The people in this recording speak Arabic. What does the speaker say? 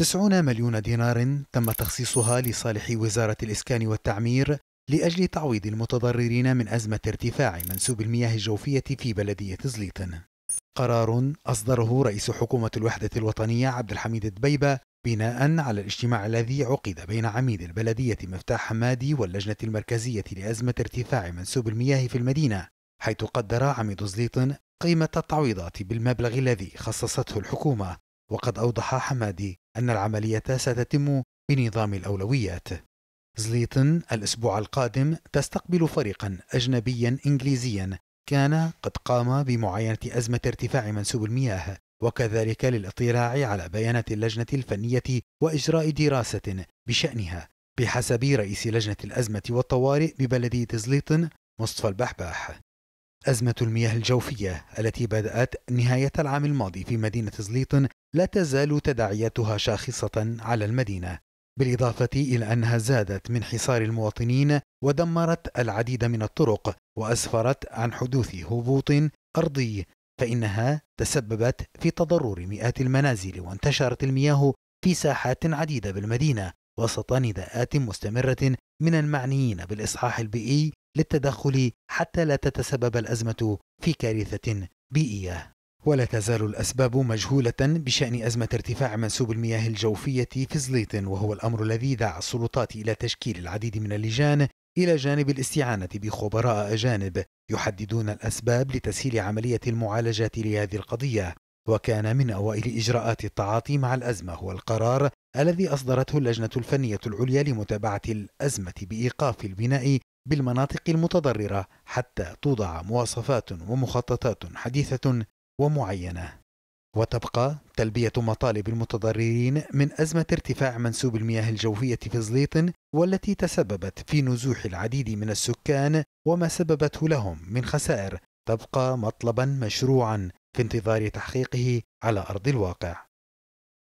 90 مليون دينار تم تخصيصها لصالح وزارة الإسكان والتعمير لأجل تعويض المتضررين من أزمة ارتفاع منسوب المياه الجوفية في بلدية زليطن قرار أصدره رئيس حكومة الوحدة الوطنية عبد الحميد الدبيبة بناء على الاجتماع الذي عقد بين عميد البلدية مفتاح حمادي واللجنة المركزية لأزمة ارتفاع منسوب المياه في المدينة حيث قدر عميد زليطن قيمة التعويضات بالمبلغ الذي خصصته الحكومة وقد أوضح حمادي أن العملية ستتم بنظام الأولويات زليتن الأسبوع القادم تستقبل فريقا أجنبيا إنجليزيا كان قد قام بمعاينة أزمة ارتفاع منسوب المياه وكذلك للاطلاع على بيانات اللجنة الفنية وإجراء دراسة بشأنها بحسب رئيس لجنة الأزمة والطوارئ ببلدية زليتن مصطفى البحباح أزمة المياه الجوفية التي بدأت نهاية العام الماضي في مدينة زليطن لا تزال تداعياتها شاخصة على المدينة بالإضافة إلى أنها زادت من حصار المواطنين ودمرت العديد من الطرق وأسفرت عن حدوث هبوط أرضي فإنها تسببت في تضرر مئات المنازل وانتشرت المياه في ساحات عديدة بالمدينة وسط نداءات مستمرة من المعنيين بالإصحاح البيئي للتدخل حتى لا تتسبب الأزمة في كارثة بيئية ولا تزال الأسباب مجهولة بشأن أزمة ارتفاع منسوب المياه الجوفية في زليط وهو الأمر الذي دعا السلطات إلى تشكيل العديد من اللجان إلى جانب الاستعانة بخبراء أجانب يحددون الأسباب لتسهيل عملية المعالجات لهذه القضية وكان من أوائل إجراءات التعاطي مع الأزمة هو القرار الذي أصدرته اللجنة الفنية العليا لمتابعة الأزمة بإيقاف البناء بالمناطق المتضررة حتى توضع مواصفات ومخططات حديثة ومعينة وتبقى تلبية مطالب المتضررين من أزمة ارتفاع منسوب المياه الجوفية في زليط والتي تسببت في نزوح العديد من السكان وما سببته لهم من خسائر تبقى مطلبا مشروعا في انتظار تحقيقه على أرض الواقع